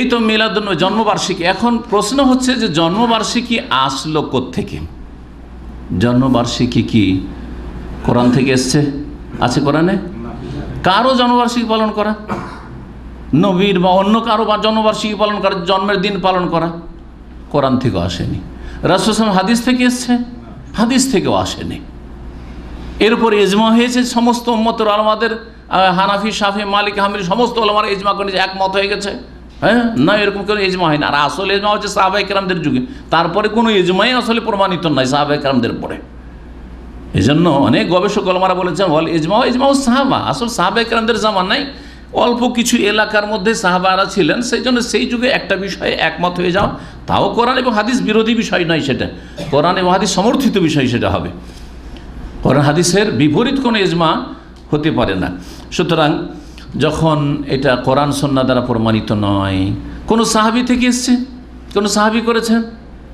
এই তো মিলাদ জন্মবার্ষিকী এখন প্রশ্ন হচ্ছে যে জন্মবার্ষিকী আসলো থেকে। জন্মবার্ষিকী কি কোরআন থেকে এসছে আছে কোরআনে কারো জন্মবার্ষিকী পালন করা নবীর বা অন্য কারো বা জন্মবার্ষিকী পালন করা জন্মের দিন পালন করা কোরআন থেকেও আসেনি রাসুসলাম হাদিস থেকে এসছে হাদিস থেকেও আসেনি এরপর এজমা হয়েছে সমস্ত উম্মতর আলমাদের হানাফি শাফি মালিক হামির সমস্ত আলমার এজমা করে একমত হয়ে গেছে হ্যাঁ না এরকম কোনো এজমা হয় না আর আসল এজমা হচ্ছে সাহাবাই কেরামদের যুগে তারপরে কোনো এজমাই আসলে প্রমাণিত নয় সাহাবাই কেরামদের পরে এই জন্য অনেক গবেষক আলমারা বলেছেন বল এজমা এজমা ও সাহাবা আসল সাহাবা একরামদের জামা নাই অল্প কিছু এলাকার মধ্যে সাহাবারা ছিলেন সেই জন্য সেই যুগে একটা বিষয়ে একমত হয়ে যাও তাও কোরআন এবং হাদিস বিরোধী বিষয় নয় সেটা কোরআন এবং হাদিস সমর্থিত বিষয় সেটা হবে কোরআন হাদিসের বিপরীত কোনো এজমা হতে পারে না সুতরাং যখন এটা কোরআন সন্না দ্বারা প্রমাণিত নয় কোনো সাহাবি থেকে এসছে কোনো সাহাবি করেছেন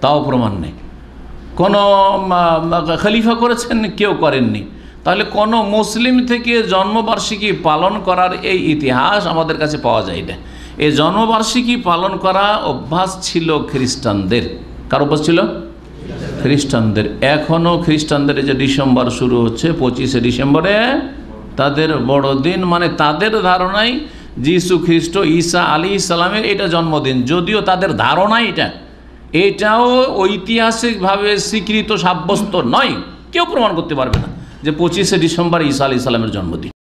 তাও প্রমাণ নেই কোনো খলিফা করেছেন কেউ করেননি তাহলে কোনো মুসলিম থেকে জন্মবার্ষিকী পালন করার এই ইতিহাস আমাদের কাছে পাওয়া যায় না এই জন্মবার্ষিকী পালন করা অভ্যাস ছিল খ্রিস্টানদের কার অভ্যাস ছিল খ্রিস্টানদের এখনও খ্রিস্টানদের যে ডিসেম্বর শুরু হচ্ছে পঁচিশে ডিসেম্বরে তাদের বড় দিন মানে তাদের ধারণাই যিশু খ্রিস্ট ঈসা আলী ইসলামের এটা জন্মদিন যদিও তাদের ধারণা এটা এটাও ঐতিহাসিকভাবে স্বীকৃত সাব্যস্ত নয় কেউ প্রমাণ করতে পারবে না যে পঁচিশে ডিসেম্বর ঈসা আলী ইসলামের জন্মদিন